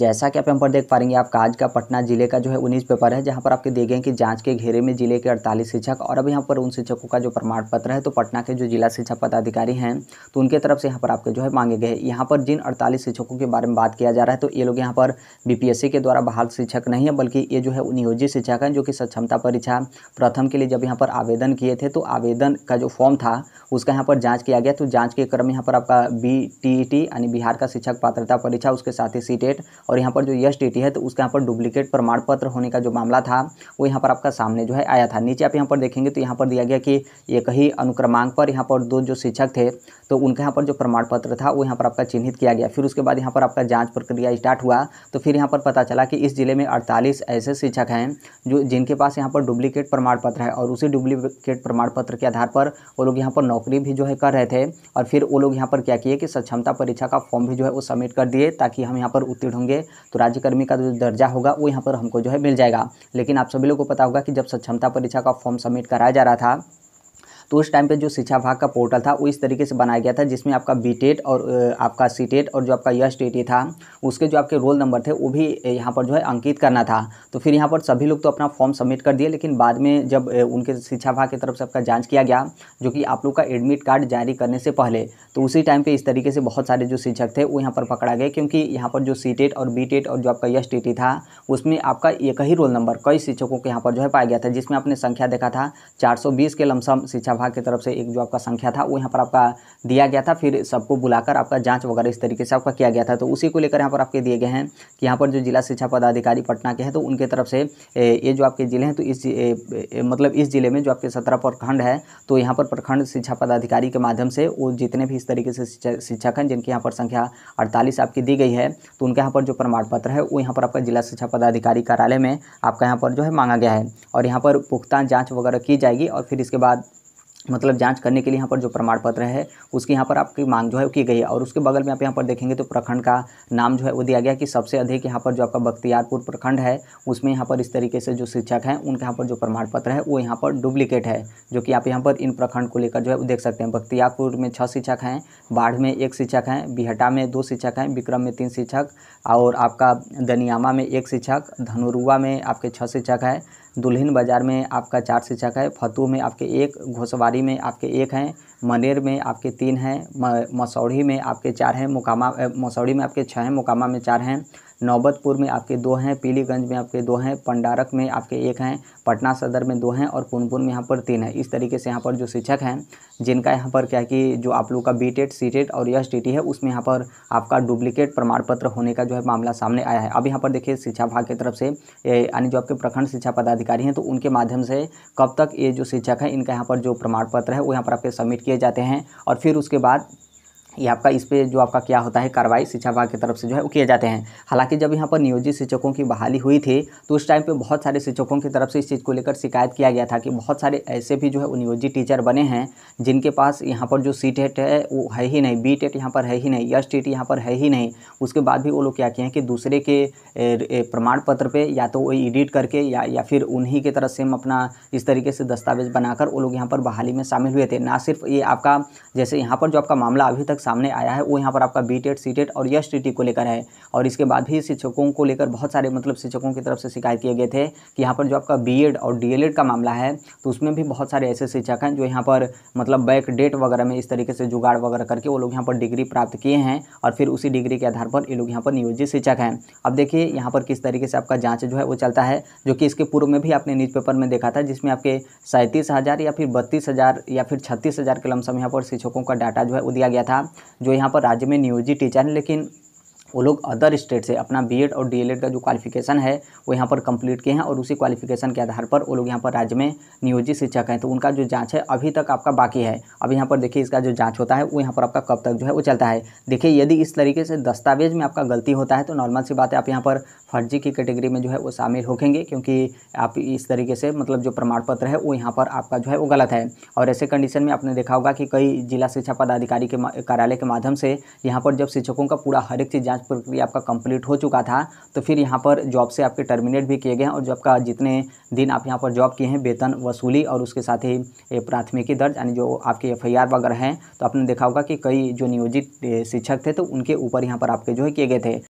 जैसा कि आप यहाँ पर देख पा पाएंगे आपका आज का पटना जिले का जो है उन्नीस पेपर है जहाँ पर आपके देख गए कि जांच के घेरे में जिले के 48 शिक्षक और अब यहाँ पर उन शिक्षकों का जो प्रमाण पत्र है तो पटना के जो जिला शिक्षा पदाधिकारी हैं तो उनके तरफ से यहाँ पर आपके जो है मांगे गए यहाँ पर जिन अड़तालीस शिक्षकों के बारे में बात किया जा रहा है तो ये लोग यहाँ पर बी के द्वारा बहाल शिक्षक नहीं है बल्कि ये जो है नियोजित शिक्षक हैं जो कि सक्षमता परीक्षा प्रथम के लिए जब यहाँ पर आवेदन किए थे तो आवेदन का जो फॉर्म था उसका यहाँ पर जाँच किया गया तो जाँच के क्रम यहाँ पर आपका बी यानी बिहार का शिक्षक पात्रता परीक्षा उसके साथ ही सी और यहाँ पर जो यश टी है तो उसके यहाँ पर डुप्लीकेट प्रमाण पत्र होने का जो मामला था वो यहाँ पर आपका सामने जो है आया था नीचे आप यहाँ पर देखेंगे तो यहाँ पर दिया गया कि एक ही अनुक्रमांक पर यहाँ पर दो जो शिक्षक थे तो उनका यहाँ पर जो प्रमाण पत्र था वो यहाँ पर आपका चिन्हित किया गया फिर उसके बाद यहाँ पर आपका जाँच प्रक्रिया स्टार्ट हुआ तो फिर यहाँ पर पता चला कि इस जिले में अड़तालीस ऐसे शिक्षक हैं जो जिनके पास यहाँ पर डुप्लीकेट प्रमाण पत्र है और उसी डुप्लीकेट प्रमाण पत्र के आधार पर वो लोग यहाँ पर नौकरी भी जो है कर रहे थे और फिर वो लोग यहाँ पर क्या किए कि सक्षमता परीक्षा का फॉर्म भी जो है वो सबमिट कर दिए ताकि हम यहाँ पर उत्तीर्ण होंगे करेंगे तो राज्यकर्मी का जो दर्जा होगा वो यहाँ पर हमको जो है मिल जाएगा लेकिन आप सभी लोग को पता होगा कि जब सक्षमता परीक्षा का फॉर्म सबमिट कराया जा रहा था तो उस टाइम पे जो शिक्षा भाग का पोर्टल था वो इस तरीके से बनाया गया था जिसमें आपका बीटेट और आपका सीटेट और जो आपका यश टेटी था उसके जो आपके रोल नंबर थे वो भी यहाँ पर जो है अंकित करना था तो फिर यहाँ पर सभी लोग तो अपना फॉर्म सबमिट कर दिए लेकिन बाद में जब उनके शिक्षा भाग की तरफ से आपका जाँच किया गया जो कि आप लोग का एडमिट कार्ड जारी करने से पहले तो उसी टाइम पर इस तरीके से बहुत सारे जो शिक्षक थे वो यहाँ पर पकड़ा गए क्योंकि यहाँ पर जो सी और बी और जो आपका यश टी था उसमें आपका एक ही रोल नंबर कई शिक्षकों के यहाँ पर जो है पाया गया था जिसमें आपने संख्या देखा था चार के लमसम शिक्षा विभाग की तरफ से एक जो आपका संख्या था वो यहाँ पर आपका दिया गया था फिर सबको बुलाकर आपका जांच वगैरह इस तरीके से आपका किया गया था तो उसी को लेकर यहाँ पर आपके दिए गए हैं कि यहाँ पर जो जिला शिक्षा पदाधिकारी पटना के हैं तो उनके तरफ से ये जो आपके जिले हैं तो इस मतलब इस जिले में जो आपके सत्रह प्रखंड है तो यहाँ पर प्रखंड शिक्षा पदाधिकारी के माध्यम से वो जितने भी इस तरीके से शिक्षक हैं जिनकी यहाँ पर संख्या अड़तालीस आपकी दी गई है तो उनके यहाँ पर जो प्रमाण पत्र है वो यहाँ पर आपका जिला शिक्षा पदाधिकारी कार्यालय में आपका यहाँ पर जो है मांगा गया है और यहाँ पर पुख्ता जाँच वगैरह की जाएगी और फिर इसके बाद मतलब जांच करने के लिए यहाँ पर जो प्रमाण पत्र है उसकी यहाँ पर आपकी मांग जो है की गई है और उसके बगल में आप यहाँ पर देखेंगे तो प्रखंड का नाम जो है वो दिया गया कि सबसे अधिक यहाँ पर जो आपका बख्तियारपुर प्रखंड है उसमें यहाँ पर इस तरीके से जो शिक्षक हैं उनके यहाँ पर जो प्रमाण पत्र है वो यहाँ पर डुप्लीकेट है जो कि आप यहाँ पर इन प्रखंड को लेकर जो है वो देख सकते हैं बख्तियारपुर में छः शिक्षक हैं बाढ़ में एक शिक्षक हैं बिहटा में दो शिक्षक हैं विक्रम में तीन शिक्षक और आपका दनियामा में एक शिक्षक धनुरुआ में आपके छः शिक्षक हैं दुल्हन बाज़ार में आपका चार शिक्षक है फतू में आपके एक घोसवारी में आपके एक हैं मनेर में आपके तीन हैं मसौढ़ी में आपके चार हैं मुकामा मसौढ़ी में आपके छः हैं मुकामा में चार हैं नौबतपुर में आपके दो हैं पीलीगंज में आपके दो हैं पंडारक में आपके एक हैं पटना सदर में दो हैं और पुनपुन में यहाँ पर तीन है इस तरीके से यहाँ पर जो शिक्षक हैं जिनका यहाँ पर क्या कि जो आप लोग का बी टेट सी टेट और यश टी टी है उसमें यहाँ पर आपका डुप्लीकेट प्रमाण पत्र होने का जो है मामला सामने आया है अब यहाँ पर देखिए शिक्षा विभाग की तरफ से यानी जो आपके प्रखंड शिक्षा पदाधिकारी हैं तो उनके माध्यम से कब तक ये जो शिक्षक हैं इनका यहाँ पर जो प्रमाण पत्र है वो यहाँ पर आपके सबमिट किए जाते हैं और फिर उसके बाद ये आपका इस पर जो आपका क्या होता है कार्रवाई शिक्षा विभाग की तरफ से जो है वो किए जाते हैं हालांकि जब यहाँ पर नियोजित शिक्षकों की बहाली हुई थी तो उस टाइम पे बहुत सारे शिक्षकों की तरफ से इस चीज़ को लेकर शिकायत किया गया था कि बहुत सारे ऐसे भी जो है वो नियोजित टीचर बने हैं जिनके पास यहाँ पर जो सी टेट है वो है ही नहीं बी टेट यहाँ पर है ही नहीं यश टेट यहाँ पर है ही नहीं उसके बाद भी वो लोग क्या किए हैं कि दूसरे के प्रमाण पत्र पर या तो वो एडिट करके या या फिर उन्हीं की तरफ से हम अपना इस तरीके से दस्तावेज बनाकर वो लोग यहाँ पर बहाली में शामिल हुए थे ना सिर्फ ये आपका जैसे यहाँ पर जो आपका मामला अभी तक सामने आया है वो यहाँ पर आपका बी टेट सी टेट और यश टी को लेकर है और इसके बाद भी शिक्षकों को लेकर बहुत सारे मतलब शिक्षकों की तरफ से शिकायत किए गए थे कि यहाँ पर जो आपका बी e और डी e का मामला है तो उसमें भी बहुत सारे ऐसे शिक्षक हैं जो यहाँ पर मतलब बैक डेट वगैरह में इस तरीके से जुगाड़ वगैरह करके वो लोग यहाँ पर डिग्री प्राप्त किए हैं और फिर उसी डिग्री के आधार पर ये लोग यहाँ पर नियोजित शिक्षक हैं अब देखिए यहाँ पर किस तरीके से आपका जाँच जो है वो चलता है जो कि इसके पूर्व में भी आपने न्यूज़पेपर में देखा था जिसमें आपके सैंतीस या फिर बत्तीस या फिर छत्तीस हज़ार के लमसम यहाँ पर शिक्षकों का डाटा जो है वो दिया गया था जो यहाँ पर राज्य में नियोजित टीचर हैं लेकिन वो लोग अदर स्टेट से अपना बीएड और डीएलएड का जो क्वालिफिकेशन है वो यहाँ पर कंप्लीट किए हैं और उसी क्वालिफिकेशन के आधार पर वो लोग यहाँ पर राज्य में नियोजित शिक्षक हैं तो उनका जो जाँच है अभी तक आपका बाकी है अब यहाँ पर देखिए इसका जो जाँच होता है वो यहाँ पर आपका कब तक जो है वो चलता है देखिए यदि इस तरीके से दस्तावेज में आपका गलती होता है तो नॉर्मल सी बात है आप यहाँ पर फर्जी की कैटेगरी में जो है वो शामिल होखेंगे क्योंकि आप इस तरीके से मतलब जो प्रमाण पत्र है वो यहाँ पर आपका जो है वो गलत है और ऐसे कंडीशन में आपने देखा होगा कि कई जिला शिक्षा पदाधिकारी के कार्यालय के माध्यम से यहाँ पर जब शिक्षकों का पूरा हर एक चीज़ जाँच प्रक्रिया आपका कंप्लीट हो चुका था तो फिर यहाँ पर जॉब से आपके टर्मिनेट भी किए गए हैं और जॉब का जितने दिन आप यहाँ पर जॉब किए हैं वेतन वसूली और उसके साथ ही प्राथमिकी दर्ज यानी जो आपके एफ वगैरह हैं तो आपने देखा होगा कि कई जो नियोजित शिक्षक थे तो उनके ऊपर यहाँ पर आपके जो है किए गए थे